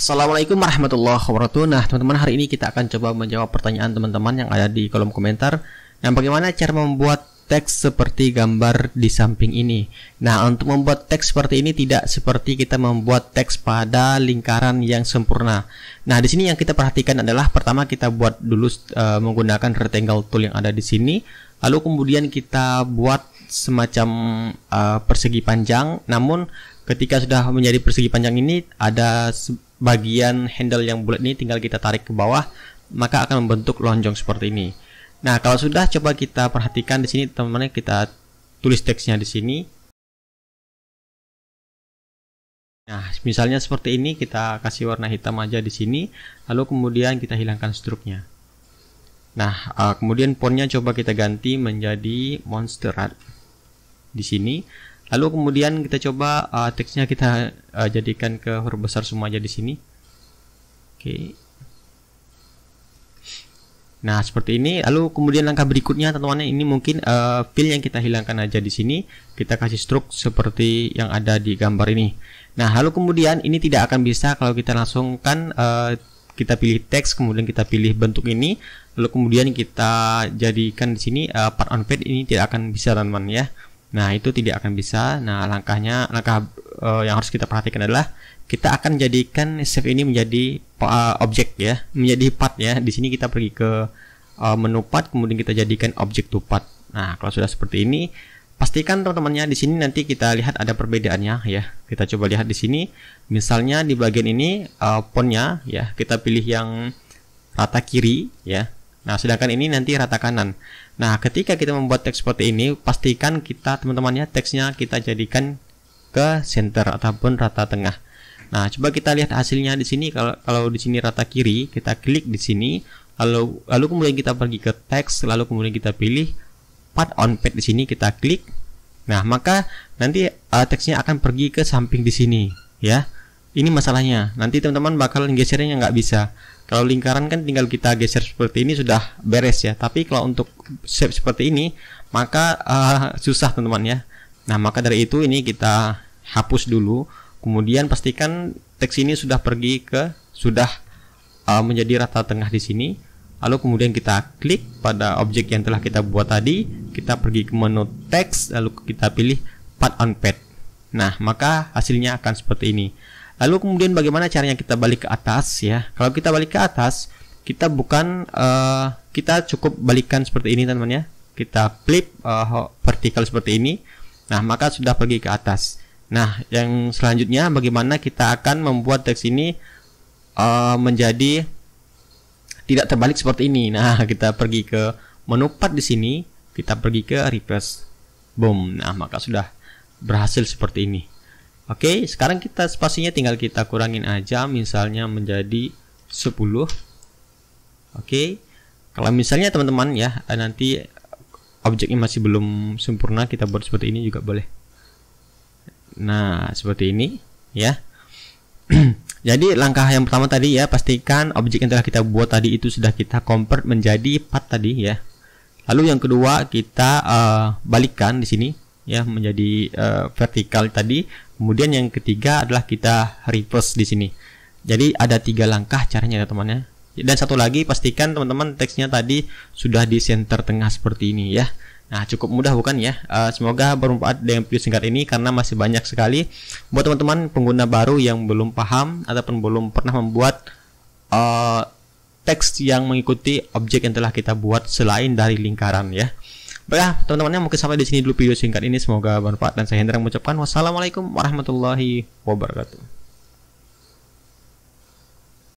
Assalamualaikum warahmatullahi wabarakatuh. Nah, teman-teman, hari ini kita akan coba menjawab pertanyaan teman-teman yang ada di kolom komentar. Yang nah, bagaimana cara membuat teks seperti gambar di samping ini. Nah, untuk membuat teks seperti ini tidak seperti kita membuat teks pada lingkaran yang sempurna. Nah, di sini yang kita perhatikan adalah pertama kita buat dulu uh, menggunakan rectangle tool yang ada di sini, lalu kemudian kita buat semacam uh, persegi panjang. Namun ketika sudah menjadi persegi panjang ini ada bagian handle yang bulat ini tinggal kita tarik ke bawah maka akan membentuk lonjong seperti ini. Nah, kalau sudah coba kita perhatikan di sini teman-teman kita tulis teksnya di sini. Nah, misalnya seperti ini kita kasih warna hitam aja di sini, lalu kemudian kita hilangkan struknya. Nah, eh, kemudian fontnya coba kita ganti menjadi Monster Art di sini. Lalu kemudian kita coba uh, teksnya kita uh, jadikan ke huruf besar semua aja di sini. Oke. Okay. Nah, seperti ini. Lalu kemudian langkah berikutnya teman-teman ini mungkin uh, fill yang kita hilangkan aja di sini. Kita kasih stroke seperti yang ada di gambar ini. Nah, lalu kemudian ini tidak akan bisa kalau kita langsung kan uh, kita pilih teks, kemudian kita pilih bentuk ini, lalu kemudian kita jadikan di sini uh, part on page ini tidak akan bisa teman-teman ya. Nah, itu tidak akan bisa. Nah, langkahnya langkah uh, yang harus kita perhatikan adalah kita akan jadikan save ini menjadi uh, objek ya, menjadi part ya. Di sini kita pergi ke uh, menu part kemudian kita jadikan objek to part. Nah, kalau sudah seperti ini pastikan teman-temannya di sini nanti kita lihat ada perbedaannya ya. Kita coba lihat di sini misalnya di bagian ini uh, fontnya ya, kita pilih yang rata kiri ya. Nah, sedangkan ini nanti rata kanan. Nah, ketika kita membuat teks seperti ini, pastikan kita teman-temannya teksnya kita jadikan ke center ataupun rata tengah. Nah, coba kita lihat hasilnya di sini. Kalau kalau di sini rata kiri, kita klik di sini, lalu lalu kemudian kita pergi ke teks, lalu kemudian kita pilih part on page di sini kita klik. Nah, maka nanti uh, teksnya akan pergi ke samping di sini, ya ini masalahnya nanti teman-teman bakal gesernya nggak bisa kalau lingkaran kan tinggal kita geser seperti ini sudah beres ya tapi kalau untuk shape seperti ini maka uh, susah teman-teman ya nah maka dari itu ini kita hapus dulu kemudian pastikan teks ini sudah pergi ke sudah uh, menjadi rata tengah di sini lalu kemudian kita klik pada objek yang telah kita buat tadi kita pergi ke menu teks lalu kita pilih part on pad nah maka hasilnya akan seperti ini Lalu kemudian bagaimana caranya kita balik ke atas ya? Kalau kita balik ke atas, kita bukan uh, kita cukup balikan seperti ini teman teman ya. Kita flip uh, vertikal seperti ini. Nah, maka sudah pergi ke atas. Nah, yang selanjutnya bagaimana kita akan membuat teks ini uh, menjadi tidak terbalik seperti ini. Nah, kita pergi ke menu part di sini, kita pergi ke reverse. Boom. Nah, maka sudah berhasil seperti ini. Oke, sekarang kita spasinya tinggal kita kurangin aja misalnya menjadi 10. Oke. Kalau misalnya teman-teman ya nanti objeknya masih belum sempurna kita buat seperti ini juga boleh. Nah, seperti ini ya. Jadi langkah yang pertama tadi ya pastikan objek yang telah kita buat tadi itu sudah kita convert menjadi part tadi ya. Lalu yang kedua kita uh, balikkan di sini ya menjadi uh, vertikal tadi Kemudian yang ketiga adalah kita reverse di sini. Jadi ada tiga langkah caranya ya temannya. Dan satu lagi pastikan teman-teman teksnya tadi sudah di center tengah seperti ini ya. Nah cukup mudah bukan ya. Eh, semoga bermanfaat dengan video singkat ini karena masih banyak sekali buat teman-teman pengguna baru yang belum paham ataupun belum pernah membuat uh, teks yang mengikuti objek yang telah kita buat selain dari lingkaran ya. Baiklah, teman-temannya teman mungkin sampai di sini dulu video singkat ini. Semoga bermanfaat dan saya Hendra mengucapkan wassalamualaikum warahmatullahi wabarakatuh.